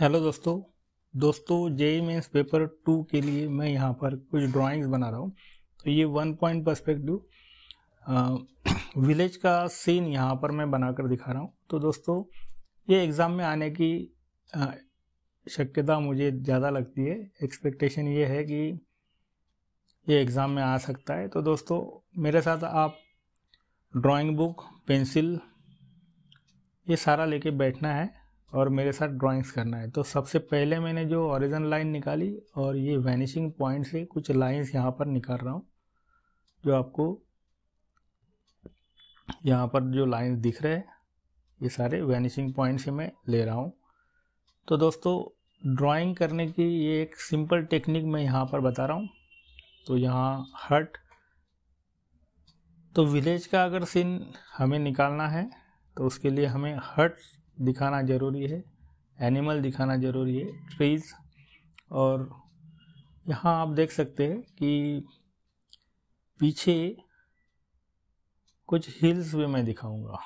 hello दोस्तों दोस्तों जे mains paper two के लिए मैं यहाँ पर कुछ ड्राइंग्स बना रहा हूँ तो ये वन पॉइंट पर्सपेक्टिव विलेज का सीन यहाँ पर मैं बनाकर दिखा रहा हूँ तो दोस्तों ये एग्ज़ाम में आने की शक्यता मुझे ज़्यादा लगती है एक्सपेक्टेशन ये है कि ये एग्ज़ाम में आ सकता है तो दोस्तों मेरे साथ आप ड्राइंग बुक पेंसिल ये सारा लेके बैठना है और मेरे साथ ड्राइंग्स करना है तो सबसे पहले मैंने जो ऑरिजन लाइन निकाली और ये वैनिशिंग पॉइंट से कुछ लाइंस यहाँ पर निकाल रहा हूँ जो आपको यहाँ पर जो लाइंस दिख रहे हैं ये सारे वैनिशिंग पॉइंट से मैं ले रहा हूँ तो दोस्तों ड्राइंग करने की ये एक सिंपल टेक्निक मैं यहाँ पर बता रहा हूँ तो यहाँ हट तो विलेज का अगर सीन हमें निकालना है तो उसके लिए हमें हट दिखाना ज़रूरी है एनिमल दिखाना ज़रूरी है ट्रीज़ और यहाँ आप देख सकते हैं कि पीछे कुछ हिल्स भी मैं दिखाऊंगा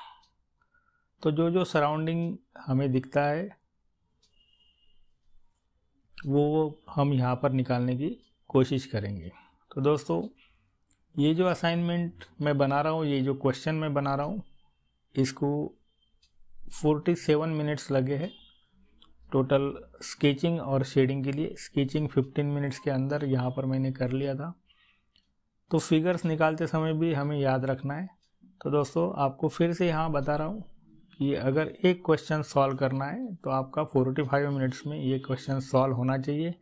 तो जो जो सराउंडिंग हमें दिखता है वो हम यहाँ पर निकालने की कोशिश करेंगे तो दोस्तों ये जो असाइनमेंट मैं बना रहा हूँ ये जो क्वेश्चन मैं बना रहा हूँ इसको फोर्टी सेवन मिनट्स लगे हैं टोटल स्केचिंग और शेडिंग के लिए स्केचिंग फिफ्टीन मिनट्स के अंदर यहाँ पर मैंने कर लिया था तो फिगर्स निकालते समय भी हमें याद रखना है तो दोस्तों आपको फिर से यहाँ बता रहा हूँ कि अगर एक क्वेश्चन सॉल्व करना है तो आपका फोर्टी फाइव मिनट्स में ये क्वेश्चन सॉल्व होना चाहिए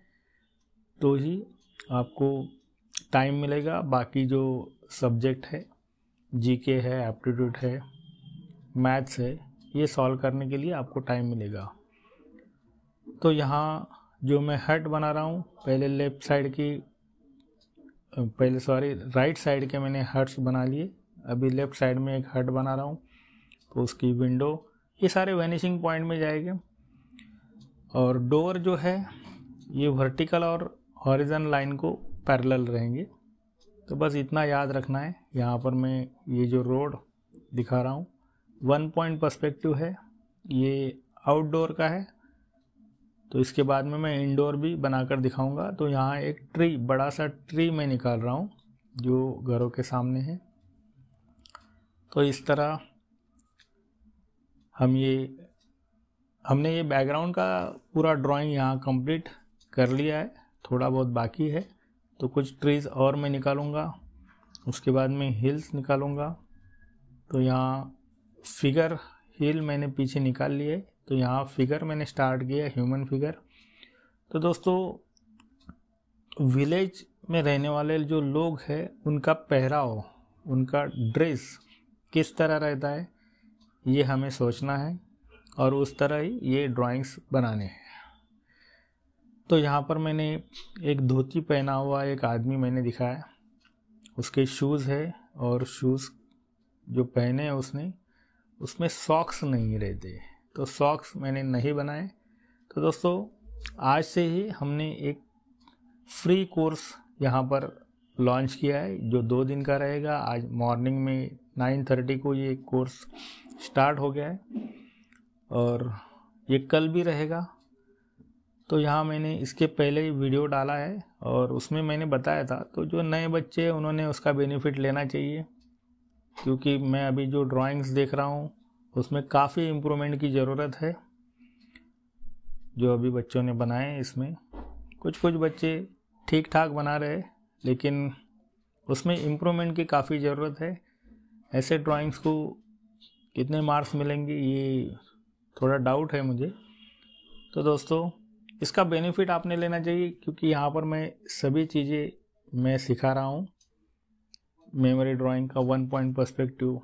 तो ही आपको टाइम मिलेगा बाकी जो सब्जेक्ट है जीके है एप्टीट्यूड है मैथ्स है ये सॉल्व करने के लिए आपको टाइम मिलेगा तो यहाँ जो मैं हट बना रहा हूँ पहले लेफ्ट साइड की पहले सॉरी राइट साइड के मैंने हर्ट्स बना लिए अभी लेफ्ट साइड में एक हट बना रहा हूँ तो उसकी विंडो ये सारे वैनिशिंग पॉइंट में जाएंगे और डोर जो है ये वर्टिकल और हॉरिजन लाइन को पैरेलल रहेंगे तो बस इतना याद रखना है यहाँ पर मैं ये जो रोड दिखा रहा हूँ वन पॉइंट पर्सपेक्टिव है ये आउटडोर का है तो इसके बाद में मैं इंडोर भी बनाकर दिखाऊंगा तो यहाँ एक ट्री बड़ा सा ट्री मैं निकाल रहा हूँ जो घरों के सामने है तो इस तरह हम ये हमने ये बैकग्राउंड का पूरा ड्राइंग यहाँ कंप्लीट कर लिया है थोड़ा बहुत बाकी है तो कुछ ट्रीज़ और मैं निकालूंगा उसके बाद में हिल्स निकालूंगा तो यहाँ फिगर हिल मैंने पीछे निकाल लिए तो यहाँ फिगर मैंने स्टार्ट किया ह्यूमन फिगर तो दोस्तों विलेज में रहने वाले जो लोग हैं उनका पहराव उनका ड्रेस किस तरह रहता है ये हमें सोचना है और उस तरह ही ये ड्राइंग्स बनाने हैं तो यहाँ पर मैंने एक धोती पहना हुआ एक आदमी मैंने दिखाया उसके शूज़ है और शूज़ जो पहने हैं उसने उसमें सॉक्स नहीं रहते तो सॉक्स मैंने नहीं बनाए तो दोस्तों आज से ही हमने एक फ्री कोर्स यहाँ पर लॉन्च किया है जो दो दिन का रहेगा आज मॉर्निंग में नाइन थर्टी को ये कोर्स स्टार्ट हो गया है और ये कल भी रहेगा तो यहाँ मैंने इसके पहले वीडियो डाला है और उसमें मैंने बताया था तो जो नए बच्चे हैं उन्होंने उसका बेनिफिट लेना चाहिए क्योंकि मैं अभी जो ड्राइंग्स देख रहा हूँ उसमें काफ़ी इम्प्रूवमेंट की ज़रूरत है जो अभी बच्चों ने बनाए इसमें कुछ कुछ बच्चे ठीक ठाक बना रहे लेकिन उसमें इम्प्रूवमेंट की काफ़ी ज़रूरत है ऐसे ड्राइंग्स को कितने मार्क्स मिलेंगे ये थोड़ा डाउट है मुझे तो दोस्तों इसका बेनिफिट आपने लेना चाहिए क्योंकि यहाँ पर मैं सभी चीज़ें मैं सिखा रहा हूँ मेमोरी ड्राइंग का वन पॉइंट पर्सपेक्टिव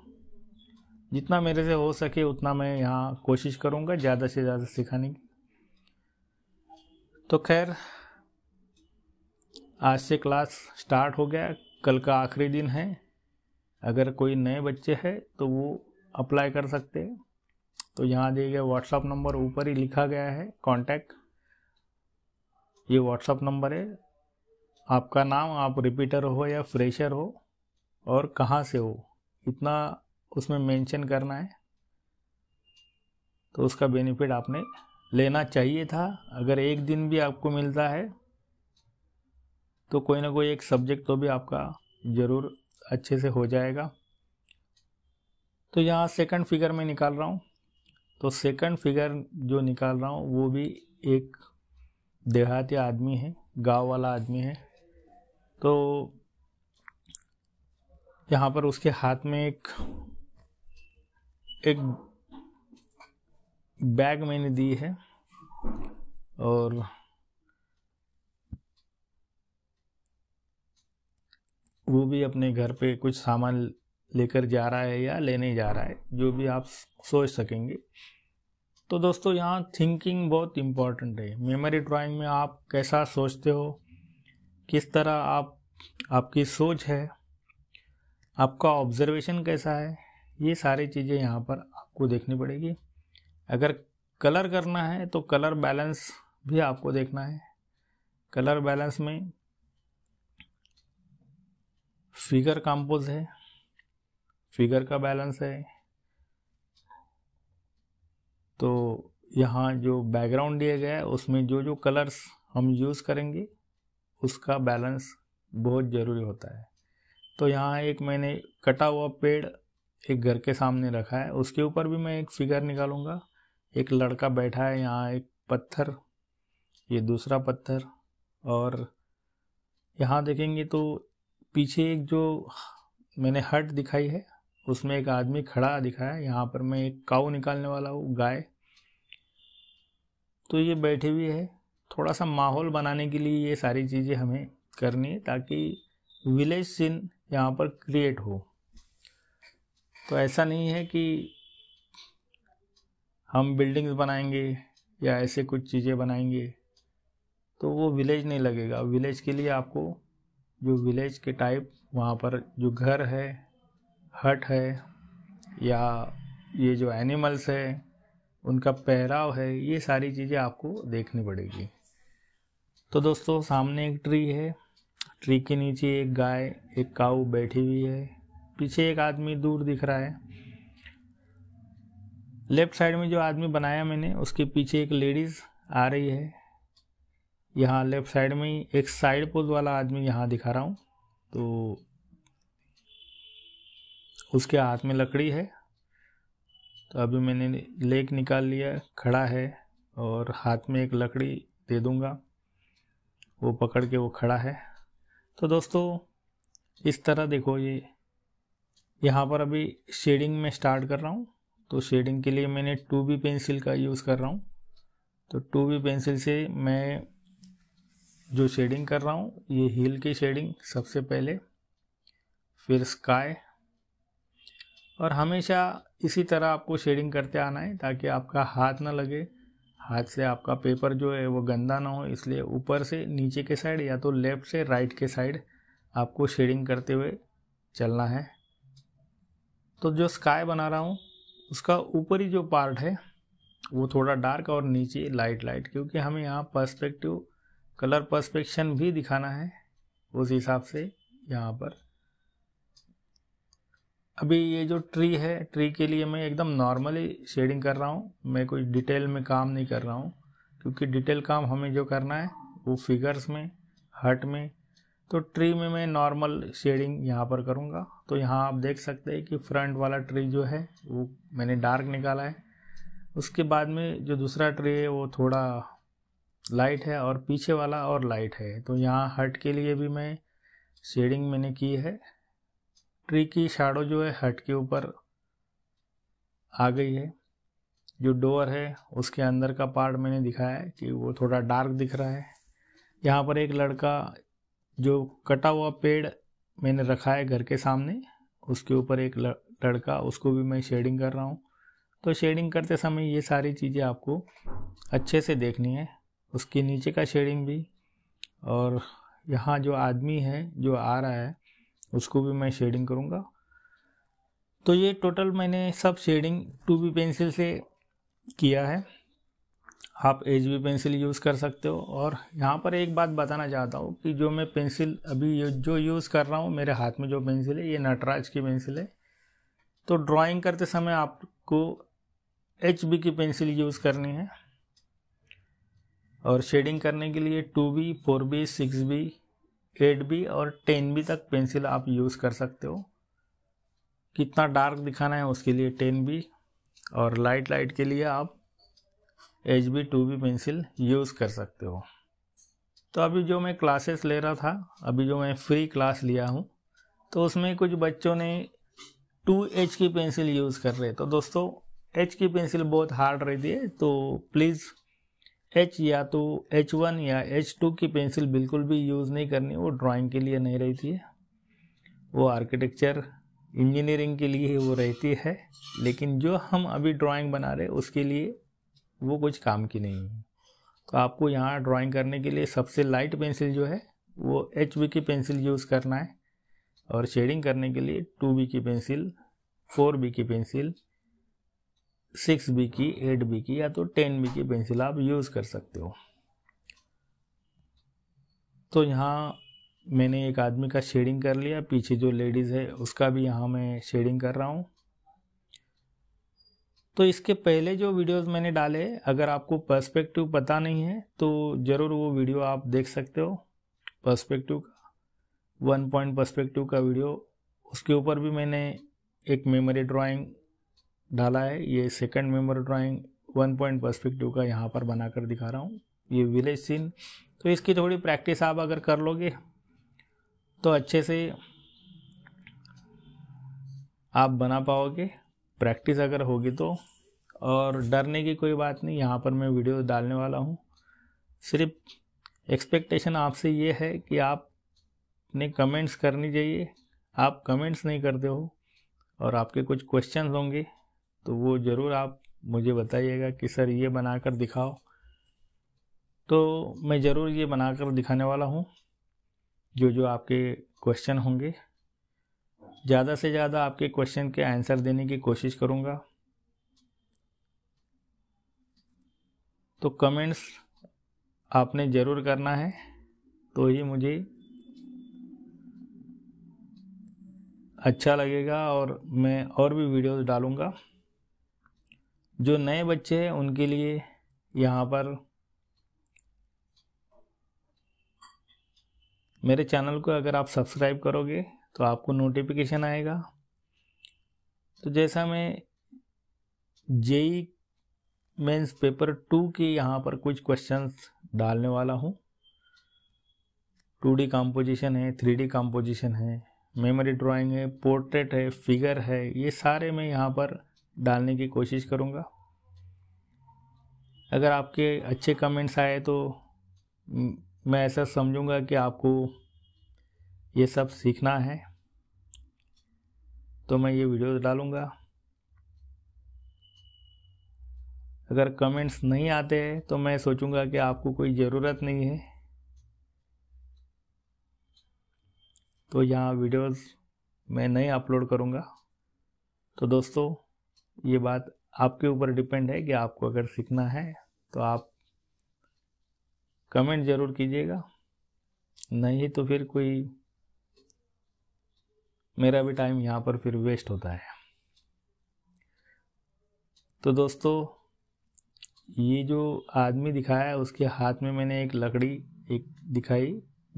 जितना मेरे से हो सके उतना मैं यहाँ कोशिश करूँगा ज़्यादा से ज़्यादा सिखाने की तो खैर आज से क्लास स्टार्ट हो गया कल का आखिरी दिन है अगर कोई नए बच्चे हैं तो वो अप्लाई कर सकते हैं तो यहाँ दिए गए व्हाट्सअप नंबर ऊपर ही लिखा गया है कांटेक्ट ये व्हाट्सअप नंबर है आपका नाम आप रिपीटर हो या फ्रेशर हो और कहाँ से हो इतना उसमें मेंशन करना है तो उसका बेनिफिट आपने लेना चाहिए था अगर एक दिन भी आपको मिलता है तो कोई ना कोई एक सब्जेक्ट तो भी आपका ज़रूर अच्छे से हो जाएगा तो यहाँ सेकंड फिगर में निकाल रहा हूँ तो सेकंड फिगर जो निकाल रहा हूँ वो भी एक देहाती आदमी है गांव वाला आदमी है तो यहाँ पर उसके हाथ में एक एक बैग मैंने दी है और वो भी अपने घर पे कुछ सामान लेकर जा रहा है या लेने जा रहा है जो भी आप सोच सकेंगे तो दोस्तों यहाँ थिंकिंग बहुत इम्पॉर्टेंट है मेमोरी ड्राइंग में आप कैसा सोचते हो किस तरह आप आपकी सोच है आपका ऑब्जर्वेशन कैसा है ये सारी चीज़ें यहाँ पर आपको देखनी पड़ेगी अगर कलर करना है तो कलर बैलेंस भी आपको देखना है कलर बैलेंस में फिगर कंपोज है फिगर का बैलेंस है तो यहाँ जो बैकग्राउंड दिया गया है उसमें जो जो कलर्स हम यूज़ करेंगे उसका बैलेंस बहुत ज़रूरी होता है तो यहाँ एक मैंने कटा हुआ पेड़ एक घर के सामने रखा है उसके ऊपर भी मैं एक फिगर निकालूंगा एक लड़का बैठा है यहाँ एक पत्थर ये दूसरा पत्थर और यहाँ देखेंगे तो पीछे एक जो मैंने हट दिखाई है उसमें एक आदमी खड़ा दिखा है यहाँ पर मैं एक काऊ निकालने वाला हूँ गाय तो ये बैठे हुए है थोड़ा सा माहौल बनाने के लिए ये सारी चीज़ें हमें करनी है ताकि विलेज सीन यहाँ पर क्रिएट हो तो ऐसा नहीं है कि हम बिल्डिंग्स बनाएंगे या ऐसे कुछ चीज़ें बनाएंगे तो वो विलेज नहीं लगेगा विलेज के लिए आपको जो विलेज के टाइप वहाँ पर जो घर है हट है या ये जो एनिमल्स है उनका पहराव है ये सारी चीज़ें आपको देखनी पड़ेगी तो दोस्तों सामने एक ट्री है ट्री के नीचे एक गाय एक काऊ बैठी हुई है पीछे एक आदमी दूर दिख रहा है लेफ्ट साइड में जो आदमी बनाया मैंने उसके पीछे एक लेडीज़ आ रही है यहाँ लेफ्ट साइड में ही एक साइड पोज वाला आदमी यहाँ दिखा रहा हूँ तो उसके हाथ में लकड़ी है तो अभी मैंने लेक निकाल लिया खड़ा है और हाथ में एक लकड़ी दे दूंगा वो पकड़ के वो खड़ा है तो दोस्तों इस तरह देखो ये यहाँ पर अभी शेडिंग में स्टार्ट कर रहा हूँ तो शेडिंग के लिए मैंने टू बी पेंसिल का यूज़ कर रहा हूँ तो टू बी पेंसिल से मैं जो शेडिंग कर रहा हूँ ये हील की शेडिंग सबसे पहले फिर स्काई और हमेशा इसी तरह आपको शेडिंग करते आना है ताकि आपका हाथ ना लगे हाथ से आपका पेपर जो है वो गंदा ना हो इसलिए ऊपर से नीचे के साइड या तो लेफ़्ट से राइट के साइड आपको शेडिंग करते हुए चलना है तो जो स्काई बना रहा हूँ उसका ऊपरी जो पार्ट है वो थोड़ा डार्क और नीचे लाइट लाइट क्योंकि हमें यहाँ पर्सपेक्टिव कलर पर्सपेक्शन भी दिखाना है उस हिसाब से यहाँ पर अभी ये जो ट्री है ट्री के लिए मैं एकदम नॉर्मली शेडिंग कर रहा हूँ मैं कोई डिटेल में काम नहीं कर रहा हूँ क्योंकि डिटेल काम हमें जो करना है वो फिगर्स में हट में तो ट्री में मैं नॉर्मल शेडिंग यहाँ पर करूँगा तो यहाँ आप देख सकते हैं कि फ्रंट वाला ट्री जो है वो मैंने डार्क निकाला है उसके बाद में जो दूसरा ट्री है वो थोड़ा लाइट है और पीछे वाला और लाइट है तो यहाँ हट के लिए भी मैं शेडिंग मैंने की है ट्री की शाडो जो है हट के ऊपर आ गई है जो डोर है उसके अंदर का पार्ट मैंने दिखाया है कि वो थोड़ा डार्क दिख रहा है यहाँ पर एक लड़का जो कटा हुआ पेड़ मैंने रखा है घर के सामने उसके ऊपर एक लड़का उसको भी मैं शेडिंग कर रहा हूँ तो शेडिंग करते समय ये सारी चीज़ें आपको अच्छे से देखनी है उसके नीचे का शेडिंग भी और यहाँ जो आदमी है जो आ रहा है उसको भी मैं शेडिंग करूँगा तो ये टोटल मैंने सब शेडिंग टू बी पेंसिल से किया है आप एच बी पेंसिल यूज़ कर सकते हो और यहाँ पर एक बात बताना चाहता हूँ कि जो मैं पेंसिल अभी जो यूज़ कर रहा हूँ मेरे हाथ में जो पेंसिल है ये नटराज की पेंसिल है तो ड्राइंग करते समय आपको एच बी की पेंसिल यूज़ करनी है और शेडिंग करने के लिए two B four B six B eight B और टेन बी तक पेंसिल आप यूज़ कर सकते हो कितना डार्क दिखाना है उसके लिए टेन बी और लाइट लाइट के लिए आप H B two B pencil use कर सकते हो तो अभी जो मैं क्लासेस ले रहा था अभी जो मैं फ्री क्लास लिया हूँ तो उसमें कुछ बच्चों ने टू एच की पेंसिल यूज़ कर रहे तो दोस्तों एच की पेंसिल बहुत हार्ड रहती है तो प्लीज़ एच या तो एच वन या एच टू की पेंसिल बिल्कुल भी यूज़ नहीं करनी वो ड्राइंग के लिए नहीं रहती है वो आर्किटेक्चर इंजीनियरिंग के लिए ही वो रहती है लेकिन जो हम अभी ड्राइंग बना रहे उसके लिए वो कुछ काम की नहीं है तो आपको यहाँ ड्राइंग करने के लिए सबसे लाइट पेंसिल जो है वो एच बी की पेंसिल यूज़ करना है और शेडिंग करने के लिए टू बी की पेंसिल फोर बी की पेंसिल सिक्स बी की एट बी की या तो टेन बी की पेंसिल आप यूज़ कर सकते हो तो यहाँ मैंने एक आदमी का शेडिंग कर लिया पीछे जो लेडीज़ है उसका भी यहाँ मैं शेडिंग कर रहा हूँ तो इसके पहले जो वीडियोस मैंने डाले अगर आपको पर्सपेक्टिव पता नहीं है तो ज़रूर वो वीडियो आप देख सकते हो पर्सपेक्टिव का वन पॉइंट पर्सपेक्टिव का वीडियो उसके ऊपर भी मैंने एक मेमोरी ड्राइंग डाला है ये second member drawing one point perspective का यहाँ पर बनाकर दिखा रहा हूँ ये विलेज सीन तो इसकी थोड़ी प्रैक्टिस आप अगर कर लोगे तो अच्छे से आप बना पाओगे प्रैक्टिस अगर होगी तो और डरने की कोई बात नहीं यहाँ पर मैं वीडियो डालने वाला हूँ सिर्फ एक्सपेक्टेशन आपसे ये है कि आप ने कमेंट्स करनी चाहिए आप कमेंट्स नहीं करते हो और आपके कुछ क्वेश्चन होंगे तो वो ज़रूर आप मुझे बताइएगा कि सर ये बनाकर दिखाओ तो मैं ज़रूर ये बनाकर दिखाने वाला हूँ जो जो आपके क्वेश्चन होंगे ज़्यादा से ज़्यादा आपके क्वेश्चन के आंसर देने की कोशिश करूँगा तो कमेंट्स आपने ज़रूर करना है तो ही मुझे अच्छा लगेगा और मैं और भी वीडियोस डालूँगा जो नए बच्चे हैं उनके लिए यहाँ पर मेरे चैनल को अगर आप सब्सक्राइब करोगे तो आपको नोटिफिकेशन आएगा तो जैसा मैं जेई मेंस पेपर टू के यहाँ पर कुछ क्वेश्चंस डालने वाला हूँ टू डी कॉम्पोजिशन है थ्री डी कॉम्पोजिशन है मेमोरी ड्राइंग है पोर्ट्रेट है फिगर है ये सारे मैं यहाँ पर डालने की कोशिश करूँगा अगर आपके अच्छे कमेंट्स आए तो मैं ऐसा समझूँगा कि आपको ये सब सीखना है तो मैं ये वीडियो डालूँगा अगर कमेंट्स नहीं आते हैं तो मैं सोचूंगा कि आपको कोई ज़रूरत नहीं है तो यहाँ वीडियोस मैं नहीं अपलोड करूँगा तो दोस्तों ये बात आपके ऊपर डिपेंड है कि आपको अगर सीखना है तो आप कमेंट ज़रूर कीजिएगा नहीं तो फिर कोई मेरा भी टाइम यहाँ पर फिर वेस्ट होता है तो दोस्तों ये जो आदमी दिखाया है उसके हाथ में मैंने एक लकड़ी एक दिखाई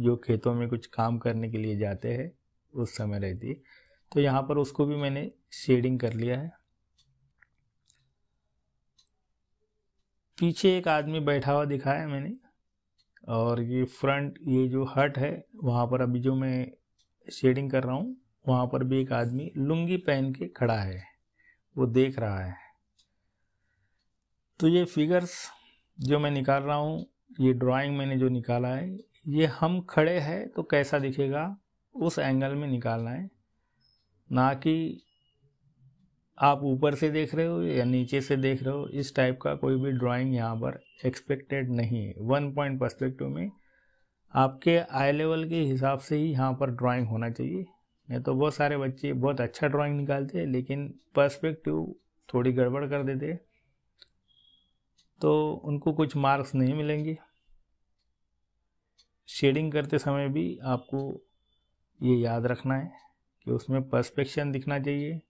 जो खेतों में कुछ काम करने के लिए जाते हैं उस समय रहती तो यहाँ पर उसको भी मैंने शेडिंग कर लिया है पीछे एक आदमी बैठा हुआ दिखाया मैंने और ये फ्रंट ये जो हट है वहाँ पर अभी जो मैं शेडिंग कर रहा हूँ वहाँ पर भी एक आदमी लुंगी पहन के खड़ा है वो देख रहा है तो ये फिगर्स जो मैं निकाल रहा हूँ ये ड्राइंग मैंने जो निकाला है ये हम खड़े हैं तो कैसा दिखेगा उस एंगल में निकालना है ना कि आप ऊपर से देख रहे हो या नीचे से देख रहे हो इस टाइप का कोई भी ड्राइंग यहाँ पर एक्सपेक्टेड नहीं है वन पॉइंट परस्पेक्टिव में आपके आई लेवल के हिसाब से ही यहाँ पर ड्राइंग होना चाहिए नहीं तो बहुत सारे बच्चे बहुत अच्छा ड्राइंग निकालते हैं लेकिन पर्सपेक्टिव थोड़ी गड़बड़ कर देते हैं तो उनको कुछ मार्क्स नहीं मिलेंगे शेडिंग करते समय भी आपको ये याद रखना है कि उसमें पर्सपेक्शन दिखना चाहिए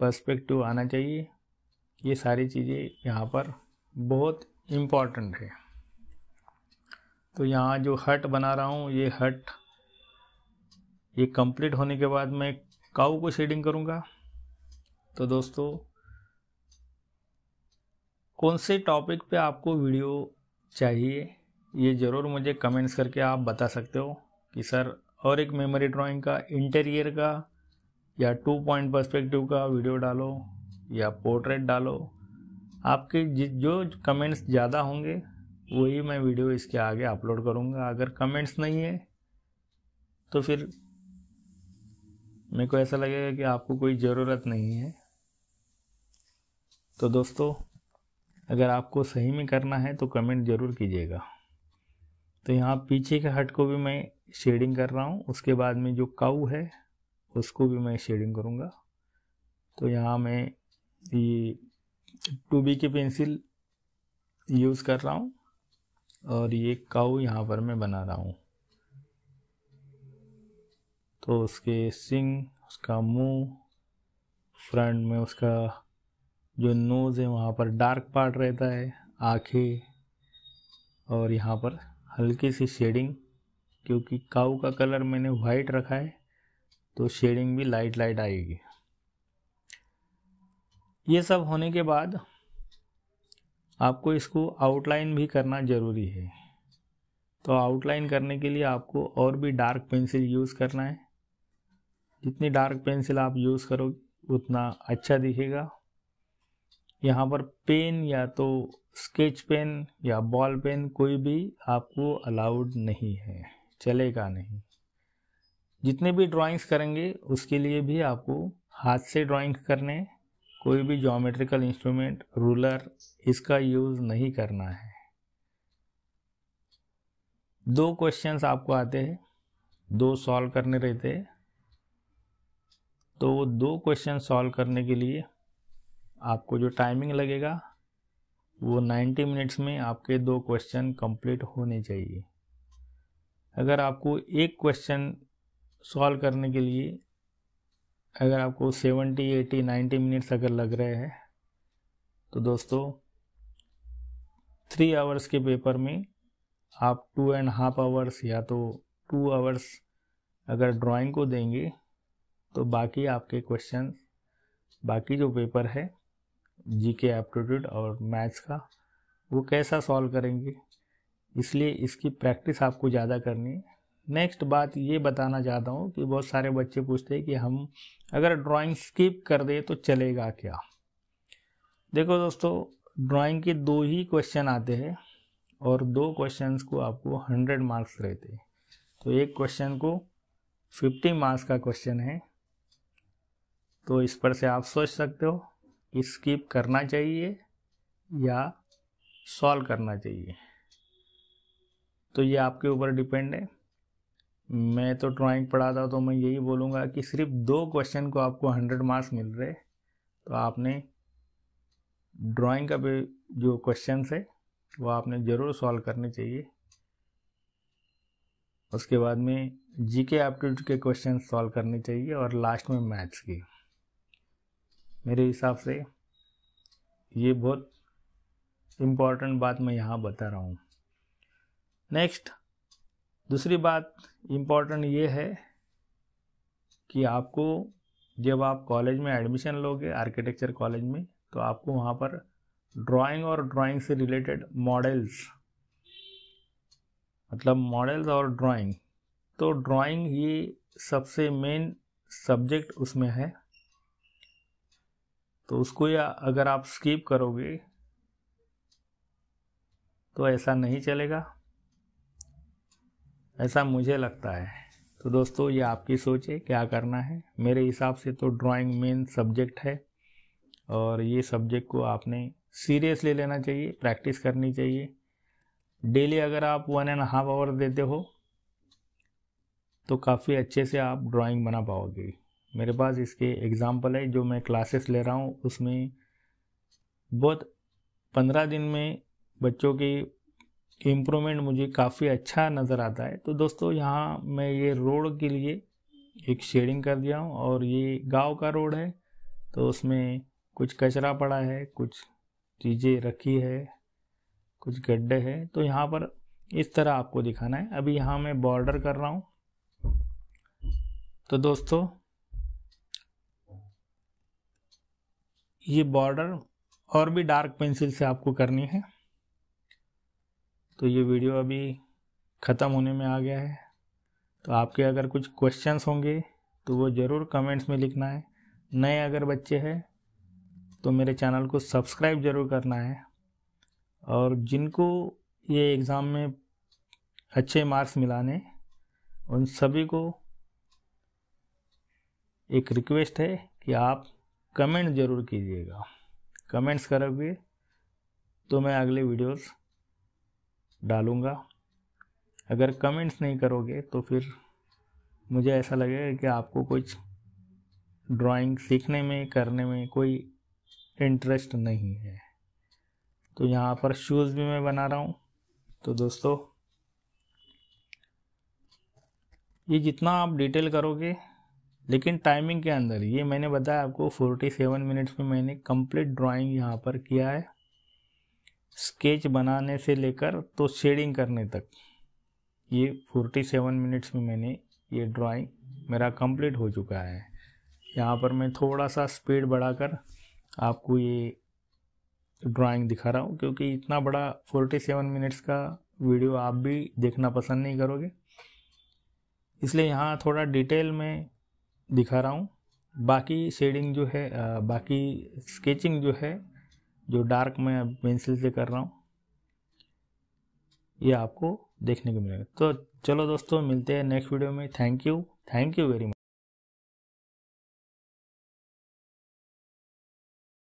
पर्सपेक्टिव आना चाहिए ये सारी चीज़ें यहाँ पर बहुत इम्पॉर्टेंट है तो यहाँ जो हट बना रहा हूँ ये हट ये कंप्लीट होने के बाद मैं काउ को शेडिंग करूँगा तो दोस्तों कौन से टॉपिक पे आपको वीडियो चाहिए ये ज़रूर मुझे कमेंट्स करके आप बता सकते हो कि सर और एक मेमोरी ड्राइंग का इंटीरियर का या टू पॉइंट पर्सपेक्टिव का वीडियो डालो या पोर्ट्रेट डालो आपके जो कमेंट्स ज़्यादा होंगे वही मैं वीडियो इसके आगे अपलोड करूँगा अगर कमेंट्स नहीं है तो फिर मेरे को ऐसा लगेगा कि आपको कोई ज़रूरत नहीं है तो दोस्तों अगर आपको सही में करना है तो कमेंट ज़रूर कीजिएगा तो यहाँ पीछे के हट को भी मैं शेडिंग कर रहा हूँ उसके बाद में जो काऊ है उसको भी मैं शेडिंग करूँगा तो यहाँ मैं ये टू बी की पेंसिल यूज़ कर रहा हूँ और ये काऊ यहाँ पर मैं बना रहा हूँ तो उसके सिंग उसका मुंह फ्रंट में उसका जो नोज़ है वहाँ पर डार्क पार्ट रहता है आँखें और यहाँ पर हल्की सी शेडिंग क्योंकि काऊ का कलर मैंने वाइट रखा है तो शेडिंग भी लाइट लाइट आएगी ये सब होने के बाद आपको इसको आउटलाइन भी करना ज़रूरी है तो आउटलाइन करने के लिए आपको और भी डार्क पेंसिल यूज़ करना है जितनी डार्क पेंसिल आप यूज़ करोगे उतना अच्छा दिखेगा यहाँ पर पेन या तो स्केच पेन या बॉल पेन कोई भी आपको अलाउड नहीं है चलेगा नहीं जितने भी ड्राइंग्स करेंगे उसके लिए भी आपको हाथ से ड्राइंग करने कोई भी जोमेट्रिकल इंस्ट्रूमेंट रूलर इसका यूज़ नहीं करना है दो क्वेश्चंस आपको आते हैं दो सॉल्व करने रहते हैं तो वो दो क्वेश्चन सॉल्व करने के लिए आपको जो टाइमिंग लगेगा वो 90 मिनट्स में आपके दो क्वेश्चन कंप्लीट होने चाहिए अगर आपको एक क्वेश्चन सॉल्व करने के लिए अगर आपको सेवेंटी एटी नाइन्टी मिनट्स अगर लग रहे हैं तो दोस्तों थ्री आवर्स के पेपर में आप टू एंड हाफ आवर्स या तो टू आवर्स अगर ड्राइंग को देंगे तो बाकी आपके क्वेश्चन बाकी जो पेपर है जी के एप्टीट्यूड और मैथ्स का वो कैसा सॉल्व करेंगे इसलिए इसकी प्रैक्टिस आपको ज़्यादा करनी है नेक्स्ट बात ये बताना चाहता हूँ कि बहुत सारे बच्चे पूछते हैं कि हम अगर ड्राइंग स्किप कर दें तो चलेगा क्या देखो दोस्तों ड्राइंग के दो ही क्वेश्चन आते हैं और दो क्वेश्चंस को आपको हंड्रेड मार्क्स रहते हैं तो एक क्वेश्चन को फिफ्टी मार्क्स का क्वेश्चन है तो इस पर से आप सोच सकते हो कि स्किप करना चाहिए या सॉल्व करना चाहिए तो ये आपके ऊपर डिपेंड है मैं तो ड्राइंग पढ़ाता हूँ तो मैं यही बोलूँगा कि सिर्फ दो क्वेश्चन को आपको हंड्रेड मार्क्स मिल रहे तो आपने ड्राइंग का भी जो क्वेश्चन है वो आपने ज़रूर सॉल्व करने चाहिए उसके बाद में जी के एप्टीट्यूड के क्वेश्चन सॉल्व करने चाहिए और लास्ट में मैथ्स की मेरे हिसाब से ये बहुत इम्पॉर्टेंट बात मैं यहाँ बता रहा हूँ नेक्स्ट दूसरी बात इम्पॉर्टेंट ये है कि आपको जब आप कॉलेज में एडमिशन लोगे आर्किटेक्चर कॉलेज में तो आपको वहाँ पर ड्राइंग और ड्राइंग से रिलेटेड मॉडल्स मतलब मॉडल्स और ड्राइंग तो ड्राइंग ये सबसे मेन सब्जेक्ट उसमें है तो उसको या अगर आप स्किप करोगे तो ऐसा नहीं चलेगा ऐसा मुझे लगता है तो दोस्तों ये आपकी सोच है क्या करना है मेरे हिसाब से तो ड्राइंग मेन सब्जेक्ट है और ये सब्जेक्ट को आपने सीरियसली लेना चाहिए प्रैक्टिस करनी चाहिए डेली अगर आप वन एंड हाफ आवर देते हो तो काफ़ी अच्छे से आप ड्राइंग बना पाओगे मेरे पास इसके एग्ज़ाम्पल है जो मैं क्लासेस ले रहा हूँ उसमें बहुत पंद्रह दिन में बच्चों की इम्प्रूवमेंट मुझे काफ़ी अच्छा नज़र आता है तो दोस्तों यहाँ मैं ये रोड के लिए एक शेडिंग कर दिया हूँ और ये गांव का रोड है तो उसमें कुछ कचरा पड़ा है कुछ चीज़ें रखी है कुछ गड्ढे हैं तो यहाँ पर इस तरह आपको दिखाना है अभी यहाँ मैं बॉर्डर कर रहा हूँ तो दोस्तों ये बॉर्डर और भी डार्क पेंसिल से आपको करनी है तो ये वीडियो अभी ख़त्म होने में आ गया है तो आपके अगर कुछ क्वेश्चंस होंगे तो वो ज़रूर कमेंट्स में लिखना है नए अगर बच्चे हैं तो मेरे चैनल को सब्सक्राइब ज़रूर करना है और जिनको ये एग्ज़ाम में अच्छे मार्क्स मिलाने उन सभी को एक रिक्वेस्ट है कि आप कमेंट ज़रूर कीजिएगा कमेंट्स करोगे तो मैं अगले वीडियोज़ डालूँगा अगर कमेंट्स नहीं करोगे तो फिर मुझे ऐसा लगेगा कि आपको कुछ ड्राइंग सीखने में करने में कोई इंटरेस्ट नहीं है तो यहाँ पर शूज़ भी मैं बना रहा हूँ तो दोस्तों ये जितना आप डिटेल करोगे लेकिन टाइमिंग के अंदर ये मैंने बताया आपको 47 मिनट्स में मैंने कंप्लीट ड्राइंग यहाँ पर किया है स्केच बनाने से लेकर तो शेडिंग करने तक ये 47 मिनट्स में मैंने ये ड्राइंग मेरा कंप्लीट हो चुका है यहाँ पर मैं थोड़ा सा स्पीड बढ़ाकर आपको ये ड्राइंग दिखा रहा हूँ क्योंकि इतना बड़ा 47 मिनट्स का वीडियो आप भी देखना पसंद नहीं करोगे इसलिए यहाँ थोड़ा डिटेल में दिखा रहा हूँ बाकी शेडिंग जो है बाकी स्केचिंग जो है जो डार्क मैं पेंसिल से कर रहा हूँ ये आपको देखने को मिलेगा तो चलो दोस्तों मिलते हैं नेक्स्ट वीडियो में thank you thank you very much